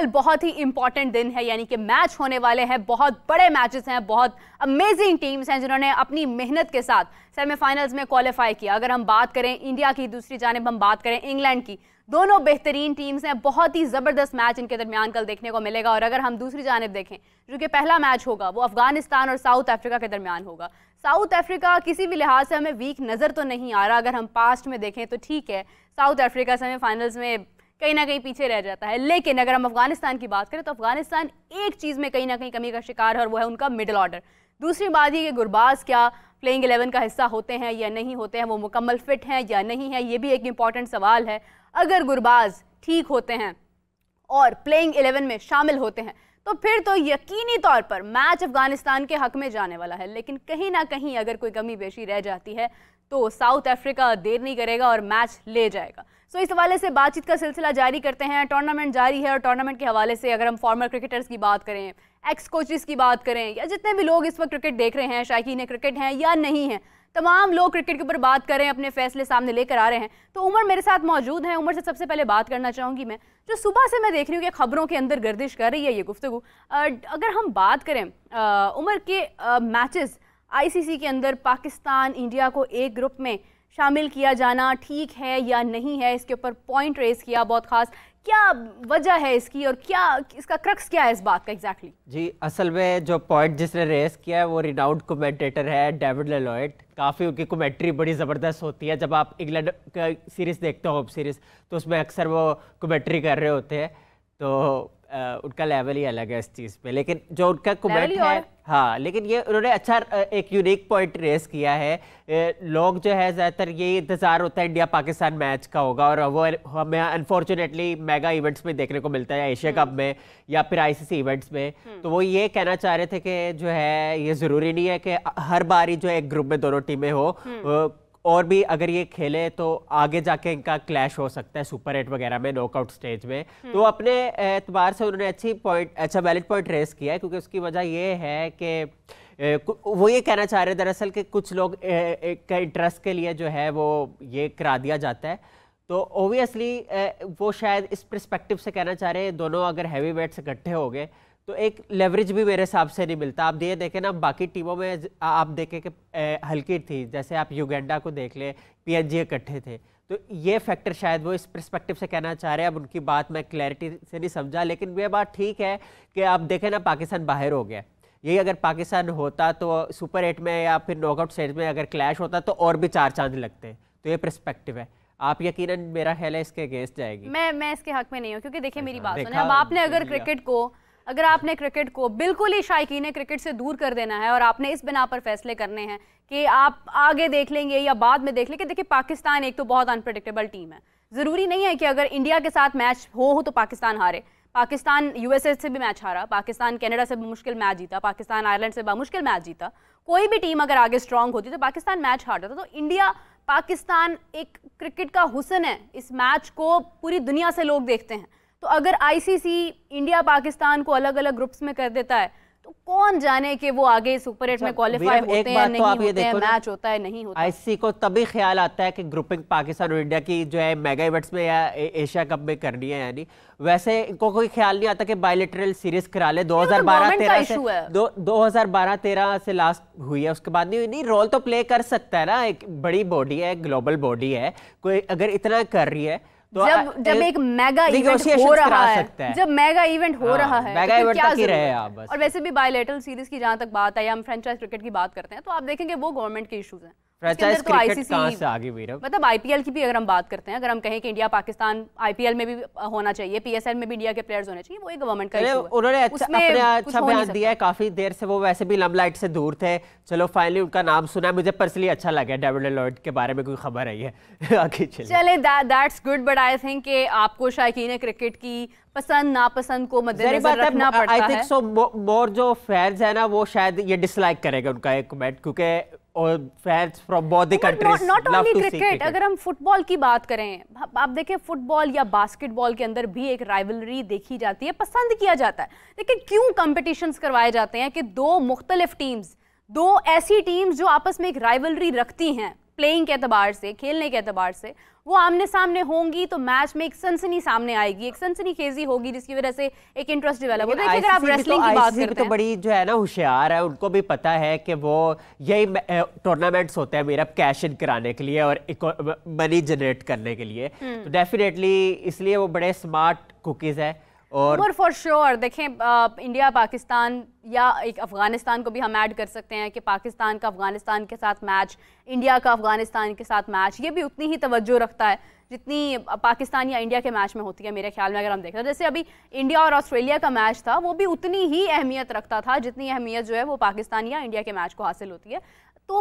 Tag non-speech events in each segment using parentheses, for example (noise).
कल बहुत ही इंपॉर्टेंट दिन है यानी कि मैच होने वाले हैं बहुत बड़े मैचेस हैं बहुत अमेजिंग टीम्स हैं जिन्होंने अपनी मेहनत के साथ सेमीफाइनल्स में क्वालिफाई किया अगर हम बात करें इंडिया की दूसरी जानब हम बात करें इंग्लैंड की दोनों बेहतरीन टीम्स हैं बहुत ही ज़बरदस्त मैच इनके दरमियान कल देखने को मिलेगा और अगर हम दूसरी जानब देखें जो कि पहला मैच होगा वो अफगानिस्तान और साउथ अफ्रीका के दरमियान होगा साउथ अफ्रीका किसी भी लिहाज से हमें वीक नज़र तो नहीं आ रहा अगर हम पास्ट में देखें तो ठीक है साउथ अफ्रीका सेमीफाइनल्स में कहीं ना कहीं पीछे रह जाता है लेकिन अगर हम अफगानिस्तान की बात करें तो अफगानिस्तान एक चीज़ में कहीं ना कहीं कमी का शिकार है और वो है उनका मिडल ऑर्डर दूसरी बात ये कि गुरबाज क्या प्लेइंग एलेवन का हिस्सा होते हैं या नहीं होते हैं वो मुकम्मल फिट हैं या नहीं है ये भी एक इम्पॉर्टेंट सवाल है अगर गुरबाज ठीक होते हैं और प्लेइंग एलेवन में शामिल होते हैं तो फिर तो यकीनी तौर पर मैच अफगानिस्तान के हक में जाने वाला है लेकिन कहीं ना कहीं अगर कोई कमी बेशी रह जाती है तो साउथ अफ्रीका देर नहीं करेगा और मैच ले जाएगा सो इस हवाले से बातचीत का सिलसिला जारी करते हैं टूर्नामेंट जारी है और टूर्नामेंट के हवाले से अगर हम फॉर्मर क्रिकेटर्स की बात करें एक्स कोचेस की बात करें या जितने भी लोग इस वक्त क्रिकेट देख रहे हैं शायकीन क्रिकेट हैं या नहीं है तमाम लोग क्रिकेट के ऊपर बात कर रहे हैं अपने फैसले सामने लेकर आ रहे हैं तो उमर मेरे साथ मौजूद हैं उमर से सबसे पहले बात करना चाहूँगी मैं जो सुबह से मैं देख रही हूँ कि खबरों के अंदर गर्दिश कर रही है ये गुफ्तु अगर हम बात करें उमर के मैचेस आईसीसी के अंदर पाकिस्तान इंडिया को एक ग्रुप में शामिल किया जाना ठीक है या नहीं है इसके ऊपर पॉइंट रेस किया बहुत खास क्या वजह है इसकी और क्या इसका क्रक्स क्या है इस बात का एग्जैक्टली exactly? जी असल में जो पॉइंट जिसने रेस किया है वो रिनाउंड कमेंटेटर है डेविड लेलोइट काफ़ी उनकी कमेंट्री बड़ी ज़बरदस्त होती है जब आप इंग्लैंड का सीरीज़ देखते हो होप सीरीज़ तो उसमें अक्सर वो कमेंट्री कर रहे होते हैं तो उनका लेवल ही अलग है इस चीज़ पे लेकिन जो उनका कमेंट है हाँ लेकिन ये उन्होंने अच्छा एक यूनिक पॉइंट रेस किया है लोग जो है ज़्यादातर ये इंतज़ार होता है इंडिया पाकिस्तान मैच का होगा और वो हमें अनफॉर्चुनेटली मेगा इवेंट्स में देखने को मिलता है एशिया हम्म। कप में या फिर आईसीसी इवेंट्स में हम्म। तो वो ये कहना चाह रहे थे कि जो है ये ज़रूरी नहीं है कि हर बार ही जो है एक ग्रुप में दोनों टीमें हो हम्म। और भी अगर ये खेले तो आगे जाके इनका क्लैश हो सकता है सुपर एट वगैरह में नॉकआउट स्टेज में हम्म। तो अपने एतबार से उन्होंने अच्छी पॉइंट अच्छा वैलिड पॉइंट रेस किया है क्योंकि उसकी वजह ये है कि वो ये कहना चाह रहे हैं दरअसल कि कुछ लोग एक इंटरेस्ट के लिए जो है वो ये करा दिया जाता है तो ओबियसली वो शायद इस प्रस्पेक्टिव से कहना चाह रहे हैं दोनों अगर हैवी वेट्स इकट्ठे हो गए तो एक लेवरेज भी मेरे हिसाब से नहीं मिलता आप ये देखें ना बाकी टीमों में आप देखें कि हल्की थी जैसे आप युगेंडा को देख लें पीएनजी इकट्ठे थे तो ये फैक्टर शायद वो इस प्रस्पेक्टिव से कहना चाह रहे हैं अब उनकी बात मैं क्लैरिटी से नहीं समझा लेकिन ये बात ठीक है कि आप देखें ना पाकिस्तान बाहर हो गया यही अगर पाकिस्तान होता तो सुपर एट में या फिर नॉकआउट स्टेज में अगर क्लैश होता तो और भी चार चांद लगते तो ये प्रस्पेक्टिव है आप यकीनन मेरा ख्याल है इसके अगेंस्ट जाएगी मैं मैं इसके हक में नहीं हूँ क्योंकि देखिए मेरी बात अच्छा। अब आपने अगर क्रिकेट को अगर आपने क्रिकेट को बिल्कुल ही ने क्रिकेट से दूर कर देना है और आपने इस बिना पर फैसले करने हैं कि आप आगे देख लेंगे या बाद में देख लेंगे देखिए पाकिस्तान एक तो बहुत अनप्रडिक्टेबल टीम है ज़रूरी नहीं है कि अगर इंडिया के साथ मैच हो हो तो पाकिस्तान हारे पाकिस्तान यूएसए से भी मैच हारा पाकिस्तान कनाडा से भी मुश्किल मैच जीता पाकिस्तान आयरलैंड से मुश्किल मैच जीता कोई भी टीम अगर आगे स्ट्रांग होती तो पाकिस्तान मैच हार जाता तो इंडिया पाकिस्तान एक क्रिकेट का हुसन है इस मैच को पूरी दुनिया से लोग देखते हैं तो अगर आईसीसी इंडिया पाकिस्तान को अलग अलग ग्रुप्स में कर देता है तो कौन जाने कि वो आगे सुपर एट में अच्छा, क्वालिफाई होते हैं तो नहीं तो होते हैं मैच होता है नहीं होता आईसीसी को तभी ख्याल आता है कि ग्रुपिंग पाकिस्तान और इंडिया की जो है मेगा इवेंट्स में या एशिया कप में करनी है यानी वैसे इनको कोई ख्याल नहीं आता कि बायोलिट्रल सीरीज करा ले 2012 13 तो से दो 2012 13 से लास्ट हुई है उसके बाद नहीं हुई नहीं रोल तो प्ले कर सकता है ना एक बड़ी बॉडी है ग्लोबल बॉडी है कोई अगर इतना कर रही है तो जब जब एक मेगा इवेंट हो रहा है जब मेगा इवेंट हो हाँ, रहा है मेगा इवेंट तो क्या ही रहे आप बस और वैसे भी बायोलेटरल सीरीज की जहां तक बात है या हम फ्रेंचाइज क्रिकेट की बात करते हैं तो आप देखेंगे वो गवर्नमेंट के इश्यूज हैं फ्रेंचाइज तो क्रिकेट कहां से आगे मतलब आईपीएल की भी अगर हम बात करते हैं अगर हम कहें कि इंडिया पाकिस्तान आईपीएल में भी होना चाहिए पीएसएल में भी इंडिया के प्लेयर्स होने चाहिए वो एक गवर्नमेंट का उन्होंने अच्छा- अपने अच्छा बयान दिया है काफी देर से वो वैसे भी से दूर थे चलो फाइनली उनका नाम सुना मुझे पर्सनली अच्छा लगा डेविड के बारे में कोई खबर आई है (laughs) आगे चले that's good but I think आपको शायकीन क्रिकेट की पसंद नापसंद को मद्देनजर रखना पड़ता है आई थिंक सो मोर जो फैंस है ना वो शायद ये डिसलाइक करेगा उनका एक कमेंट क्योंकि और फैंस फ्रॉम बहुत the countries not only cricket अगर हम फुटबॉल की बात करें आप देखें फुटबॉल या बास्केटबॉल के अंदर भी एक राइवलरी देखी जाती है पसंद किया जाता है लेकिन क्यों कंपटीशंस करवाए जाते हैं कि दो मुख्तलिफ टीम्स दो ऐसी टीम्स जो आपस में एक राइवलरी रखती हैं प्लेइंग के अतबार से खेलने के अतबार से वो आमने सामने होंगी तो मैच में एक सनसनी सामने आएगी एक सनसनी खेजी होगी जिसकी वजह से एक इंटरेस्ट डेवलप होगा अगर आप रेसलिंग तो की बात करते तो बड़ी जो है ना होशियार है उनको भी पता है कि वो यही टूर्नामेंट्स होते हैं मेरा कैश इन कराने के लिए और मनी जनरेट करने के लिए हम्म। तो डेफिनेटली इसलिए वो बड़े स्मार्ट कुकीज़ है और फॉर श्योर sure, देखें आ, इंडिया पाकिस्तान या एक अफ़गानिस्तान को भी हम ऐड कर सकते हैं कि पाकिस्तान का अफ़गानिस्तान के साथ मैच इंडिया का अफ़गानिस्तान के साथ मैच ये भी उतनी ही तवज्जो रखता है जितनी पाकिस्तान या इंडिया के मैच में होती है मेरे ख्याल में अगर हम देखें तो। जैसे अभी इंडिया और ऑस्ट्रेलिया का मैच था वो भी उतनी ही अहमियत रखता था जितनी अहमियत जो है वो पाकिस्तान या इंडिया के मैच को हासिल होती है तो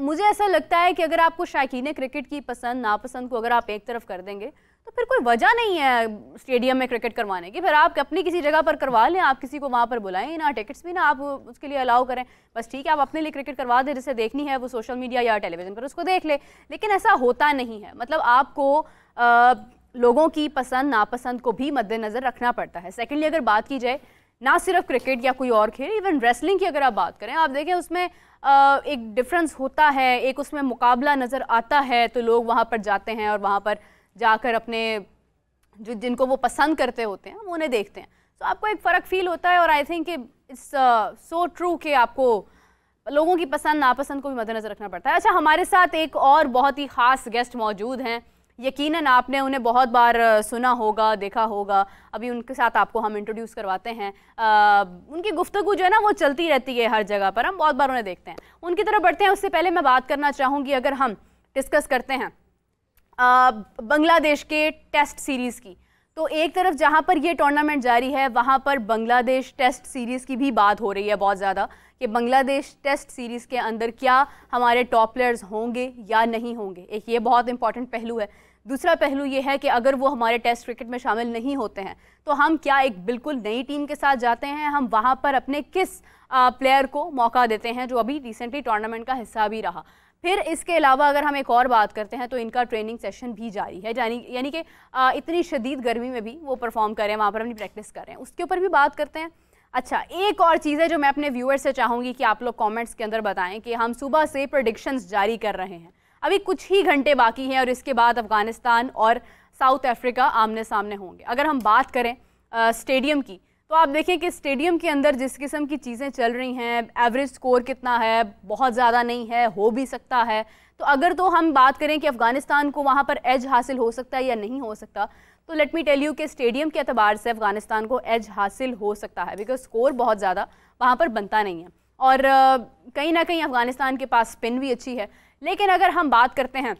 मुझे ऐसा लगता है कि अगर आपको शायकीन क्रिकेट की पसंद नापसंद को अगर आप एक तरफ कर देंगे तो फिर कोई वजह नहीं है स्टेडियम में क्रिकेट करवाने की फिर आप अपनी किसी जगह पर करवा लें आप किसी को वहाँ पर बुलाएं ना टिकट्स भी ना आप उसके लिए अलाउ करें बस ठीक है आप अपने लिए क्रिकेट करवा दें जिसे देखनी है वो सोशल मीडिया या टेलीविज़न पर उसको देख ले लेकिन ऐसा होता नहीं है मतलब आपको आ, लोगों की पसंद नापसंद को भी मद्देनज़र रखना पड़ता है सेकेंडली अगर बात की जाए ना सिर्फ क्रिकेट या कोई और खेल इवन रेसलिंग की अगर आप बात करें आप देखें उसमें एक डिफरेंस होता है एक उसमें मुकाबला नज़र आता है तो लोग वहाँ पर जाते हैं और वहाँ पर जाकर अपने जो जिनको वो पसंद करते होते हैं वो उन्हें देखते हैं तो आपको एक फ़र्क फील होता है और I think it's so true कि आपको लोगों की पसंद नापसंद को भी मद्देनज़र रखना पड़ता है अच्छा हमारे साथ एक और बहुत ही ख़ास गेस्ट मौजूद हैं यकीनन आपने उन्हें बहुत बार uh, सुना होगा देखा होगा अभी उनके साथ आपको हम इंट्रोड्यूस करवाते हैं आ, uh, उनकी गुफ्तु जो है ना वो चलती रहती है हर जगह पर हम बहुत बार उन्हें देखते हैं उनकी तरफ बढ़ते हैं उससे पहले मैं बात करना चाहूँगी अगर हम डिस्कस करते हैं बांग्लादेश के टेस्ट सीरीज़ की तो एक तरफ जहाँ पर ये टूर्नामेंट जारी है वहाँ पर बांग्लादेश टेस्ट सीरीज़ की भी बात हो रही है बहुत ज़्यादा कि बांग्लादेश टेस्ट सीरीज़ के अंदर क्या हमारे टॉप प्लेयर्स होंगे या नहीं होंगे एक ये बहुत इंपॉर्टेंट पहलू है दूसरा पहलू ये है कि अगर वो हमारे टेस्ट क्रिकेट में शामिल नहीं होते हैं तो हम क्या एक बिल्कुल नई टीम के साथ जाते हैं हम वहाँ पर अपने किस प्लेयर को मौका देते हैं जो अभी रिसेंटली टूर्नामेंट का हिस्सा भी रहा फिर इसके अलावा अगर हम एक और बात करते हैं तो इनका ट्रेनिंग सेशन भी जारी है यानी यानी कि इतनी शदीद गर्मी में भी वो परफॉर्म कर रहे हैं वहाँ पर अपनी प्रैक्टिस कर रहे हैं उसके ऊपर भी बात करते हैं अच्छा एक और चीज़ है जो मैं अपने व्यूअर्स से चाहूँगी कि आप लोग कमेंट्स के अंदर बताएं कि हम सुबह से प्रडिक्शंस जारी कर रहे हैं अभी कुछ ही घंटे बाकी हैं और इसके बाद अफ़गानिस्तान और साउथ अफ्रीका आमने सामने होंगे अगर हम बात करें स्टेडियम की तो आप देखें कि स्टेडियम के अंदर जिस किस्म की चीज़ें चल रही हैं एवरेज स्कोर कितना है बहुत ज़्यादा नहीं है हो भी सकता है तो अगर तो हम बात करें कि अफ़गानिस्तान को वहाँ पर एज हासिल हो सकता है या नहीं हो सकता तो लेट मी टेल यू कि स्टेडियम के अतबार से अफ़गानिस्तान को एज हासिल हो सकता है बिकॉज स्कोर बहुत ज़्यादा वहाँ पर बनता नहीं है और कहीं ना कहीं अफ़गानिस्तान के पास स्पिन भी अच्छी है लेकिन अगर हम बात करते हैं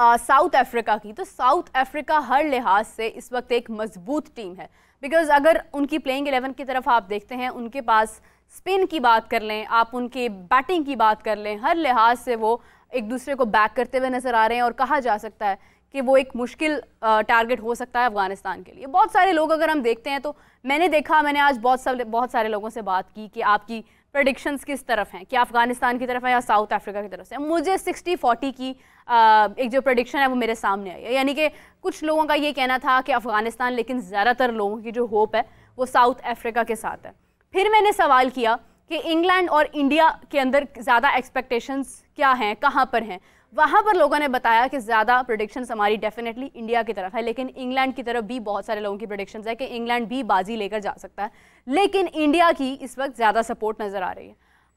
साउथ uh, अफ्रीका की तो साउथ अफ्रीका हर लिहाज से इस वक्त एक मजबूत टीम है बिकॉज अगर उनकी प्लेइंग एलेवन की तरफ आप देखते हैं उनके पास स्पिन की बात कर लें आप उनके बैटिंग की बात कर लें हर लिहाज से वो एक दूसरे को बैक करते हुए नज़र आ रहे हैं और कहा जा सकता है कि वो एक मुश्किल टारगेट हो सकता है अफगानिस्तान के लिए बहुत सारे लोग अगर हम देखते हैं तो मैंने देखा मैंने आज बहुत सारे बहुत सारे लोगों से बात की कि आपकी प्रडिक्शंस किस तरफ हैं क्या अफगानिस्तान की तरफ है या साउथ अफ्रीका की तरफ से मुझे सिक्सटी फोर्टी की आ, एक जो प्रडिक्शन है वो मेरे सामने आई है यानी कि कुछ लोगों का ये कहना था कि अफ़गानिस्तान लेकिन ज़्यादातर लोगों की जो होप है वो साउथ अफ्रीका के साथ है फिर मैंने सवाल किया कि इंग्लैंड और इंडिया के अंदर ज़्यादा एक्सपेक्टेशंस क्या हैं कहाँ पर हैं वहाँ पर लोगों ने बताया कि ज़्यादा प्रोडिक्शंस हमारी डेफिनेटली इंडिया की तरफ है लेकिन इंग्लैंड की तरफ भी बहुत सारे लोगों की प्रोडिक्शंस है कि इंग्लैंड भी बाजी लेकर जा सकता है लेकिन इंडिया की इस वक्त ज़्यादा सपोर्ट नज़र आ रही है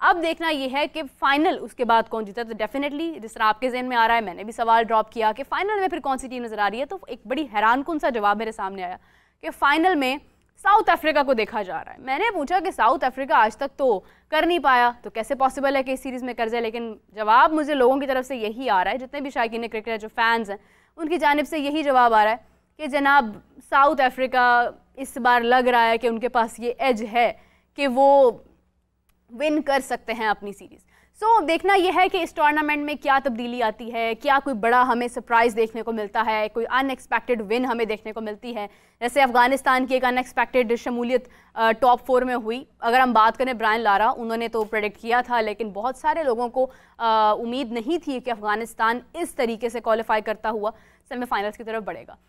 अब देखना यह है कि फाइनल उसके बाद कौन जीता तो डेफिनेटली जिस तरह आपके जहन में आ रहा है मैंने भी सवाल ड्रॉप किया कि फाइनल में फिर कौन सी टीम नज़र आ रही है तो एक बड़ी हैरान कौन सा जवाब मेरे सामने आया कि फाइनल में साउथ अफ्रीका को देखा जा रहा है मैंने पूछा कि साउथ अफ्रीका आज तक तो कर नहीं पाया तो कैसे पॉसिबल है कि इस सीरीज़ में कर जाए लेकिन जवाब मुझे लोगों की तरफ से यही आ रहा है जितने भी शायकीन क्रिकेट जो फैंस हैं उनकी जानब से यही जवाब आ रहा है कि जनाब साउथ अफ्रीका इस बार लग रहा है कि उनके पास ये एज है कि वो विन कर सकते हैं अपनी सीरीज़ सो so, देखना यह है कि इस टूर्नामेंट में क्या तब्दीली आती है क्या कोई बड़ा हमें सरप्राइज़ देखने को मिलता है कोई अनएक्सपेक्टेड विन हमें देखने को मिलती है जैसे अफगानिस्तान की एक अनएक्सपेक्टेड शमूलियत टॉप फोर में हुई अगर हम बात करें ब्रायन लारा उन्होंने तो प्रेडिक्ट किया था लेकिन बहुत सारे लोगों को उम्मीद नहीं थी कि अफ़गानिस्तान इस तरीके से क्वालिफाई करता हुआ सेमीफाइनल्स की तरफ बढ़ेगा